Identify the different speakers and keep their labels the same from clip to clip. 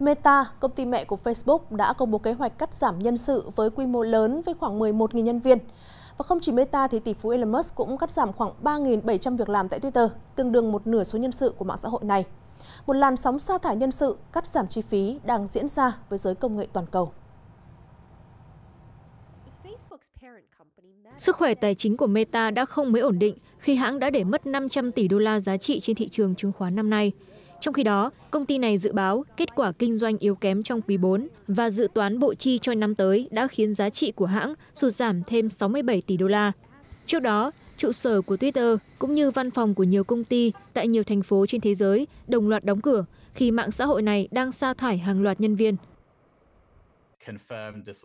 Speaker 1: Meta, công ty mẹ của Facebook, đã công bố kế hoạch cắt giảm nhân sự với quy mô lớn với khoảng 11.000 nhân viên. Và không chỉ Meta thì tỷ phú Elon Musk cũng cắt giảm khoảng 3.700 việc làm tại Twitter, tương đương một nửa số nhân sự của mạng xã hội này. Một làn sóng sa thải nhân sự, cắt giảm
Speaker 2: chi phí đang diễn ra với giới công nghệ toàn cầu. Sức khỏe tài chính của Meta đã không mấy ổn định khi hãng đã để mất 500 tỷ đô la giá trị trên thị trường chứng khoán năm nay trong khi đó công ty này dự báo kết quả kinh doanh yếu kém trong quý bốn và dự toán bộ chi cho năm tới đã khiến giá trị của hãng sụt giảm thêm 67 tỷ đô la trước đó trụ sở của twitter cũng như văn phòng của nhiều công ty tại nhiều thành phố trên thế giới đồng loạt đóng cửa khi mạng xã hội này đang sa thải hàng loạt nhân viên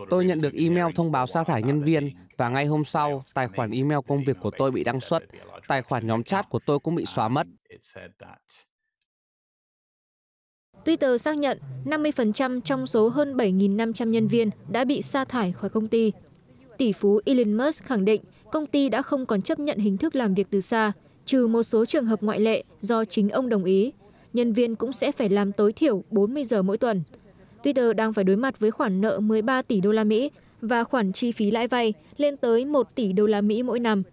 Speaker 1: Tôi nhận được email thông báo sa thải nhân viên và ngay hôm sau, tài khoản email công việc của tôi bị đăng xuất, tài khoản nhóm chat của tôi cũng bị xóa mất.
Speaker 2: Twitter xác nhận 50% trong số hơn 7.500 nhân viên đã bị sa thải khỏi công ty. Tỷ phú Elon Musk khẳng định công ty đã không còn chấp nhận hình thức làm việc từ xa, trừ một số trường hợp ngoại lệ do chính ông đồng ý. Nhân viên cũng sẽ phải làm tối thiểu 40 giờ mỗi tuần. Twitter đang phải đối mặt với khoản nợ 13 tỷ đô la Mỹ và khoản chi phí lãi vay lên tới 1 tỷ đô la Mỹ mỗi năm.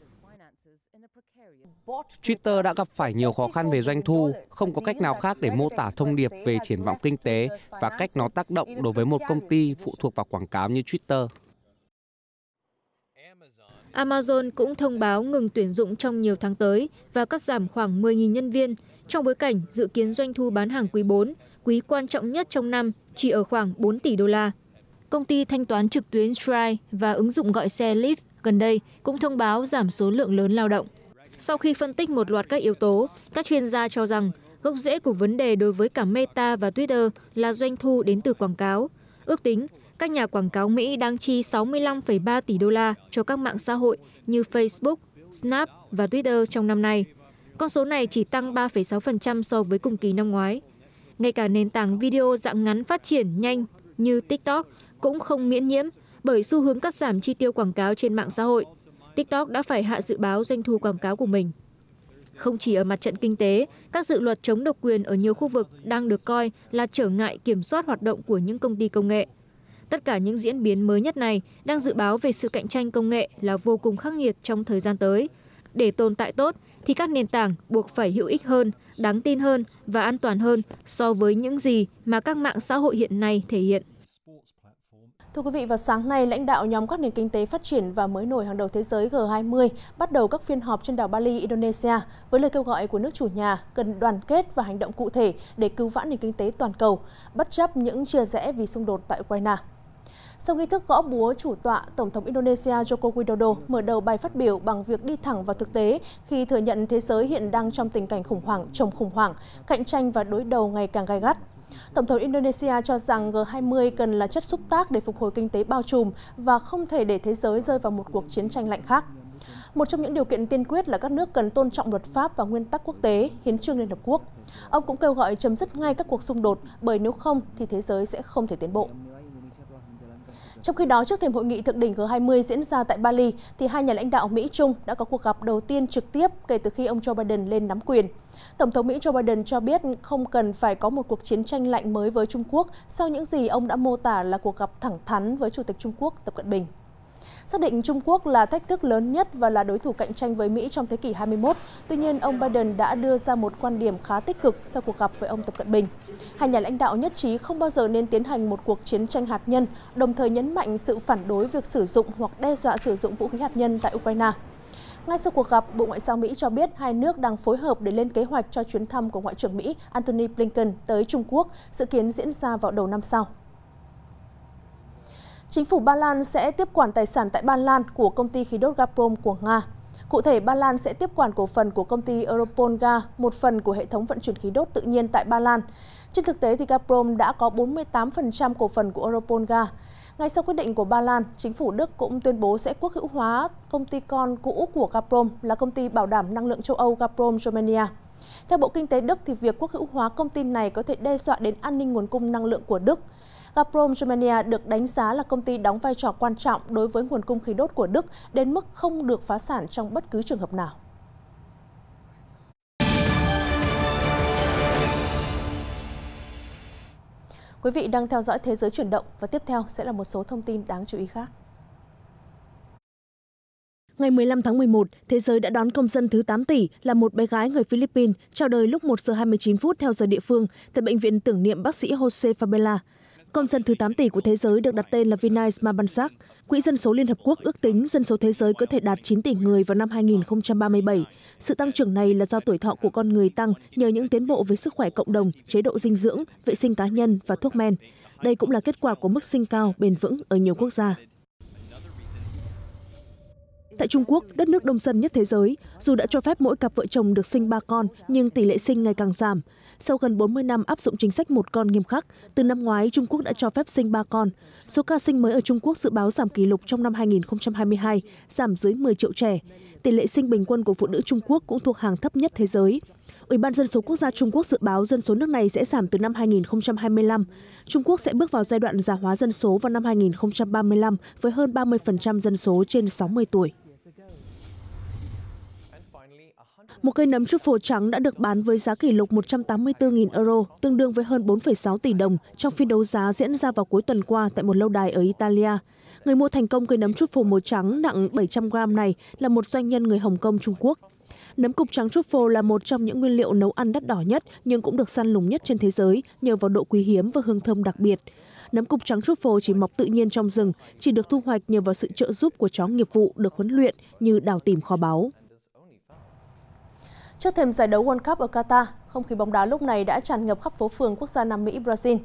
Speaker 2: Twitter
Speaker 1: đã gặp phải nhiều khó khăn về doanh thu, không có cách nào khác để mô tả thông điệp về triển vọng kinh tế và cách nó tác động đối với một công ty phụ thuộc vào quảng cáo như Twitter.
Speaker 2: Amazon cũng thông báo ngừng tuyển dụng trong nhiều tháng tới và cắt giảm khoảng 10.000 nhân viên trong bối cảnh dự kiến doanh thu bán hàng quý 4, quý quan trọng nhất trong năm chỉ ở khoảng 4 tỷ đô la. Công ty thanh toán trực tuyến Stripe và ứng dụng gọi xe Lyft gần đây cũng thông báo giảm số lượng lớn lao động. Sau khi phân tích một loạt các yếu tố, các chuyên gia cho rằng gốc rễ của vấn đề đối với cả Meta và Twitter là doanh thu đến từ quảng cáo. Ước tính, các nhà quảng cáo Mỹ đang chi 65,3 tỷ đô la cho các mạng xã hội như Facebook, Snap và Twitter trong năm nay. Con số này chỉ tăng 3,6% so với cùng kỳ năm ngoái. Ngay cả nền tảng video dạng ngắn phát triển nhanh như TikTok cũng không miễn nhiễm bởi xu hướng cắt giảm chi tiêu quảng cáo trên mạng xã hội – tiktok đã phải hạ dự báo doanh thu quảng cáo của mình không chỉ ở mặt trận kinh tế các dự luật chống độc quyền ở nhiều khu vực đang được coi là trở ngại kiểm soát hoạt động của những công ty công nghệ tất cả những diễn biến mới nhất này đang dự báo về sự cạnh tranh công nghệ là vô cùng khắc nghiệt trong thời gian tới để tồn tại tốt thì các nền tảng buộc phải hữu ích hơn đáng tin hơn và an toàn hơn so với những gì mà các mạng xã hội hiện nay thể hiện Thưa quý vị, vào sáng nay, lãnh đạo nhóm các nền kinh tế
Speaker 1: phát triển và mới nổi hàng đầu thế giới G20 bắt đầu các phiên họp trên đảo Bali, Indonesia với lời kêu gọi của nước chủ nhà cần đoàn kết và hành động cụ thể để cứu vãn nền kinh tế toàn cầu, bất chấp những chia rẽ vì xung đột tại Ukraine. Sau nghi thức gõ búa chủ tọa, Tổng thống Indonesia Joko Widodo mở đầu bài phát biểu bằng việc đi thẳng vào thực tế khi thừa nhận thế giới hiện đang trong tình cảnh khủng hoảng, trồng khủng hoảng, cạnh tranh và đối đầu ngày càng gai gắt. Tổng thống Indonesia cho rằng G20 cần là chất xúc tác để phục hồi kinh tế bao trùm và không thể để thế giới rơi vào một cuộc chiến tranh lạnh khác. Một trong những điều kiện tiên quyết là các nước cần tôn trọng luật pháp và nguyên tắc quốc tế, hiến trương Liên Hợp Quốc. Ông cũng kêu gọi chấm dứt ngay các cuộc xung đột, bởi nếu không thì thế giới sẽ không thể tiến bộ. Trong khi đó, trước thềm hội nghị thượng đỉnh G20 diễn ra tại Bali, thì hai nhà lãnh đạo Mỹ-Trung đã có cuộc gặp đầu tiên trực tiếp kể từ khi ông Joe Biden lên nắm quyền. Tổng thống Mỹ Joe Biden cho biết không cần phải có một cuộc chiến tranh lạnh mới với Trung Quốc sau những gì ông đã mô tả là cuộc gặp thẳng thắn với Chủ tịch Trung Quốc Tập Cận Bình. Xác định Trung Quốc là thách thức lớn nhất và là đối thủ cạnh tranh với Mỹ trong thế kỷ 21, tuy nhiên ông Biden đã đưa ra một quan điểm khá tích cực sau cuộc gặp với ông Tập Cận Bình. Hai nhà lãnh đạo nhất trí không bao giờ nên tiến hành một cuộc chiến tranh hạt nhân, đồng thời nhấn mạnh sự phản đối việc sử dụng hoặc đe dọa sử dụng vũ khí hạt nhân tại Ukraine. Ngay sau cuộc gặp, Bộ Ngoại giao Mỹ cho biết hai nước đang phối hợp để lên kế hoạch cho chuyến thăm của Ngoại trưởng Mỹ Antony Blinken tới Trung Quốc, dự kiến diễn ra vào đầu năm sau. Chính phủ Ba Lan sẽ tiếp quản tài sản tại Ba Lan của công ty khí đốt Gazprom của Nga. Cụ thể, Ba Lan sẽ tiếp quản cổ phần của công ty Europolga, một phần của hệ thống vận chuyển khí đốt tự nhiên tại Ba Lan. Trên thực tế, thì Gazprom đã có 48% cổ phần của Europolga. Ngay sau quyết định của Ba Lan, chính phủ Đức cũng tuyên bố sẽ quốc hữu hóa công ty con cũ của Gazprom là công ty bảo đảm năng lượng châu Âu Gazprom Romania. Theo Bộ Kinh tế Đức, thì việc quốc hữu hóa công ty này có thể đe dọa đến an ninh nguồn cung năng lượng của Đức. Gazprom Germania được đánh giá là công ty đóng vai trò quan trọng đối với nguồn cung khí đốt của Đức đến mức không được phá sản trong bất cứ trường hợp nào. Quý vị đang theo dõi Thế giới chuyển động và tiếp theo sẽ là một số thông tin đáng chú ý khác. Ngày 15 tháng 11, thế giới đã đón công dân thứ 8 tỷ là một bé gái người Philippines chào đời lúc 1 giờ 29 phút theo giờ địa phương tại bệnh viện tưởng niệm bác sĩ Jose Fabela. Công dân thứ 8 tỷ của thế giới được đặt tên là Vinay Mabansak. Quỹ dân số Liên Hợp Quốc ước tính dân số thế giới có thể đạt 9 tỷ người vào năm 2037. Sự tăng trưởng này là do tuổi thọ của con người tăng nhờ những tiến bộ về sức khỏe cộng đồng, chế độ dinh dưỡng, vệ sinh cá nhân và thuốc men. Đây cũng là kết quả của mức sinh cao, bền vững ở nhiều quốc gia. Tại Trung Quốc, đất nước đông dân nhất thế giới, dù đã cho phép mỗi cặp vợ chồng được sinh ba con, nhưng tỷ lệ sinh ngày càng giảm. Sau gần 40 năm áp dụng chính sách một con nghiêm khắc, từ năm ngoái Trung Quốc đã cho phép sinh ba con. Số ca sinh mới ở Trung Quốc dự báo giảm kỷ lục trong năm 2022, giảm dưới 10 triệu trẻ. Tỷ lệ sinh bình quân của phụ nữ Trung Quốc cũng thuộc hàng thấp nhất thế giới. Ủy ban dân số quốc gia Trung Quốc dự báo dân số nước này sẽ giảm từ năm 2025. Trung Quốc sẽ bước vào giai đoạn già hóa dân số vào năm 2035 với hơn 30% dân số trên 60 tuổi. Một cây nấm truffle trắng đã được bán với giá kỷ lục 184.000 euro, tương đương với hơn 4,6 tỷ đồng trong phiên đấu giá diễn ra vào cuối tuần qua tại một lâu đài ở Italia. Người mua thành công cây nấm truffle màu trắng nặng 700 gram này là một doanh nhân người Hồng Kông, Trung Quốc. Nấm cục trắng truffle là một trong những nguyên liệu nấu ăn đắt đỏ nhất nhưng cũng được săn lùng nhất trên thế giới nhờ vào độ quý hiếm và hương thơm đặc biệt. Nấm cục trắng truffle chỉ mọc tự nhiên trong rừng, chỉ được thu hoạch nhờ vào sự trợ giúp của chó nghiệp vụ được huấn luyện như đào tìm kho báu. Trước thềm giải đấu World Cup ở Qatar, không khí bóng đá lúc này đã tràn ngập khắp phố phường quốc gia Nam Mỹ Brazil.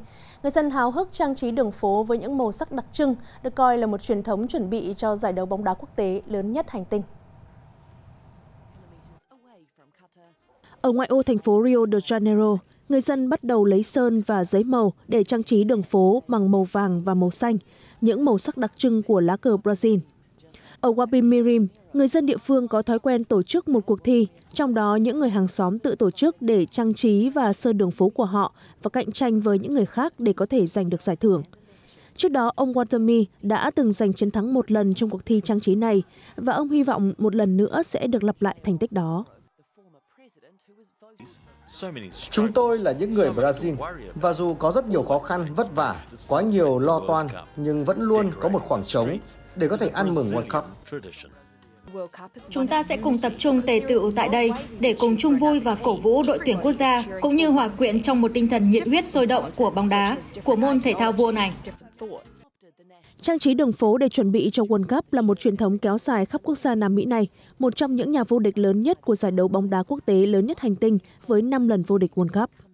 Speaker 1: Người dân háo hức trang trí đường phố với những màu sắc đặc trưng, được coi là một truyền thống chuẩn bị cho giải đấu bóng đá quốc tế lớn nhất hành tinh. Ở ngoại ô thành phố Rio de Janeiro, người dân bắt đầu lấy sơn và giấy màu để trang trí đường phố bằng màu vàng và màu xanh, những màu sắc đặc trưng của lá cờ Brazil ở Wabimirim, người dân địa phương có thói quen tổ chức một cuộc thi trong đó những người hàng xóm tự tổ chức để trang trí và sơn đường phố của họ và cạnh tranh với những người khác để có thể giành được giải thưởng Trước đó, ông Watami đã từng giành chiến thắng một lần trong cuộc thi trang trí này và ông hy vọng một lần nữa sẽ được lặp lại thành tích đó.
Speaker 2: Chúng tôi là những người Brazil
Speaker 1: và dù có rất nhiều khó khăn, vất vả, quá nhiều lo toan nhưng vẫn luôn có một khoảng trống để có thể ăn mừng World
Speaker 2: Cup. Chúng ta sẽ cùng tập trung tề tựu tại đây để cùng chung vui và cổ vũ đội tuyển quốc gia cũng như hòa quyện trong một tinh thần nhiệt huyết sôi động của bóng đá, của môn thể thao vua này.
Speaker 1: Trang trí đường phố để chuẩn bị cho World Cup là một truyền thống kéo dài khắp quốc gia Nam Mỹ này, một trong những nhà vô địch lớn nhất của giải đấu bóng đá quốc tế lớn nhất hành tinh với 5 lần vô địch World Cup.